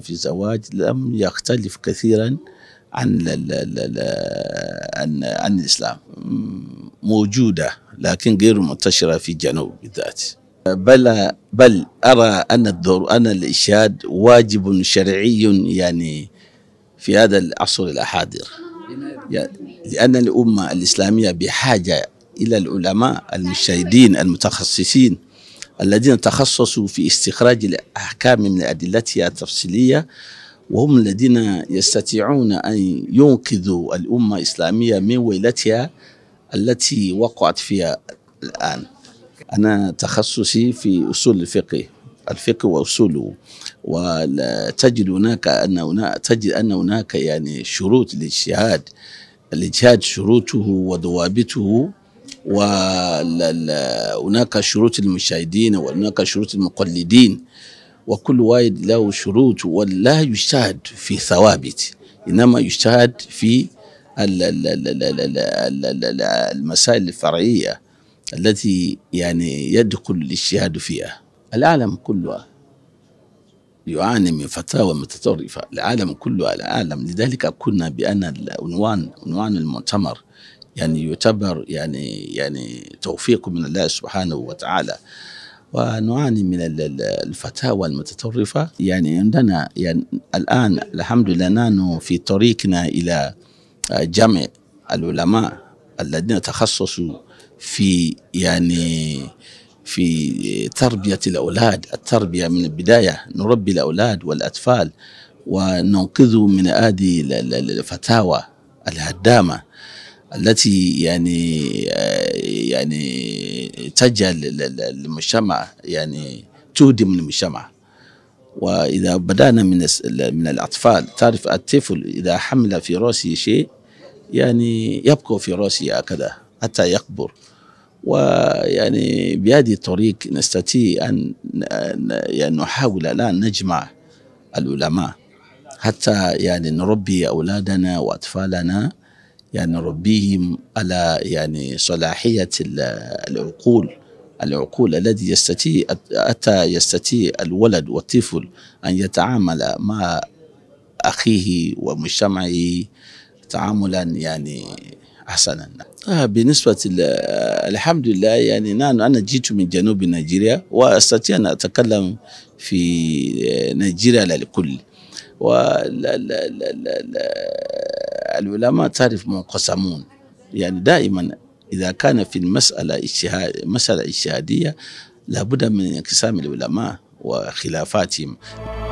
في الزواج لم يختلف كثيرا عن عن عن الاسلام موجوده لكن غير منتشره في الجنوب بالذات بل بل ارى ان الدور ان الاشهاد واجب شرعي يعني في هذا العصر الحاضر لان الامه الاسلاميه بحاجه الى العلماء المشاهدين المتخصصين الذين تخصصوا في استخراج الأحكام من أدلتها التفصيلية وهم الذين يستطيعون أن ينقذوا الأمة الإسلامية من ويلتها التي وقعت فيها الآن أنا تخصصي في أصول الفقه الفقه وأصوله وتجد هناك أن هناك تجد أن هناك يعني شروط للاجتهاد الاجتهاد شروطه وضوابطه وهناك شروط المشاهدين وهناك شروط المقلدين وكل واحد له شروط ولا يجتهد في ثوابت انما يجتهد في المسائل الفرعيه التي يعني يدخل الاجتهاد فيها العالم كله يعاني من فتاوى متطرفه العالم كله العالم لذلك قلنا بان العنوان عنوان المؤتمر يعني يعتبر يعني يعني توفيق من الله سبحانه وتعالى ونعاني من الفتاوى المتطرفة يعني عندنا يعني الآن الحمد لله نحن في طريقنا إلى جمع العلماء الذين تخصصوا في يعني في تربية الأولاد التربية من البداية نربي الأولاد والأطفال وننقذهم من هذه الفتاوى الهدامة التي يعني آه، يعني تجعل المجتمع يعني تهدم المجتمع واذا بدانا من من الاطفال تعرف الطفل اذا حمل في راسه شيء يعني يبقى في راسه هكذا حتى يكبر ويعني بهذه الطريق نستطيع ان يعني نحاول الان نجمع العلماء حتى يعني نربي اولادنا واطفالنا يعني نربيهم على يعني صلاحية العقول العقول الذي يستطيع أتى يستطيع الولد والطفل أن يتعامل مع أخيه ومجتمعه تعاملا يعني حسنا آه، بالنسبة الحمد لله يعني نحن أنا جئت من جنوب نيجيريا وأستطيع أن أتكلم في نيجيريا للكل و العلماء تعرف منقسمون يعني دائما إذا كان في المسألة مسألة اجتهادية لابد من انقسام العلماء وخلافاتهم